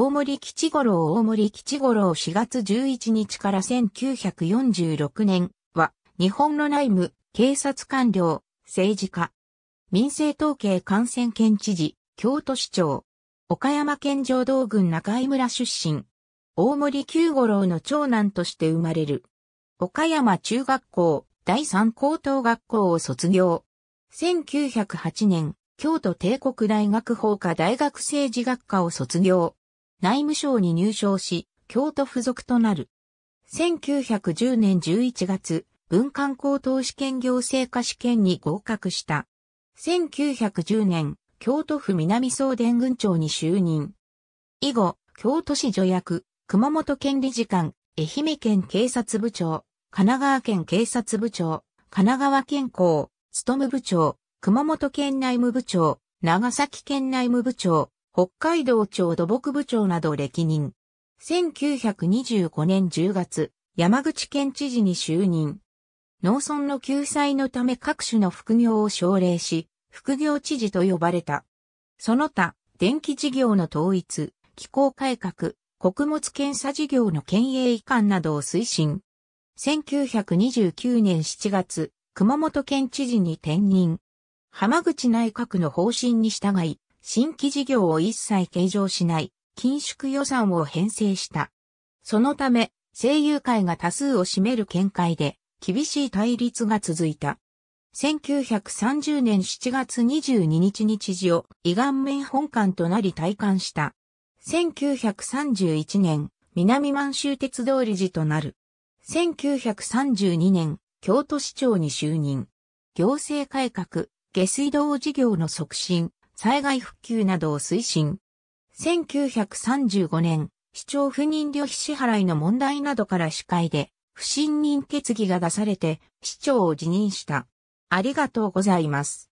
大森吉五郎大森吉五郎4月11日から1946年は、日本の内務、警察官僚、政治家、民政統計感染県知事、京都市長、岡山県上道郡中井村出身、大森九五郎の長男として生まれる。岡山中学校第三高等学校を卒業。1908年、京都帝国大学法科大学政治学科を卒業。内務省に入省し、京都付属となる。1910年11月、文官高等試験行政科試験に合格した。1910年、京都府南総伝軍長に就任。以後、京都市助役、熊本県理事官、愛媛県警察部長、神奈川県警察部長、神奈川県校、務部長、熊本県内務部長、長崎県内務部長、北海道庁土木部長など歴任。1925年10月、山口県知事に就任。農村の救済のため各種の副業を奨励し、副業知事と呼ばれた。その他、電気事業の統一、気候改革、穀物検査事業の県営移管などを推進。1929年7月、熊本県知事に転任。浜口内閣の方針に従い、新規事業を一切計上しない、緊縮予算を編成した。そのため、声優会が多数を占める見解で、厳しい対立が続いた。1930年7月22日に知事を、胃顔面本館となり退官した。1931年、南満州鉄道理事となる。1932年、京都市長に就任。行政改革、下水道事業の促進、災害復旧などを推進。1935年、市長不任旅費支払いの問題などから司会で不信任決議が出されて市長を辞任した。ありがとうございます。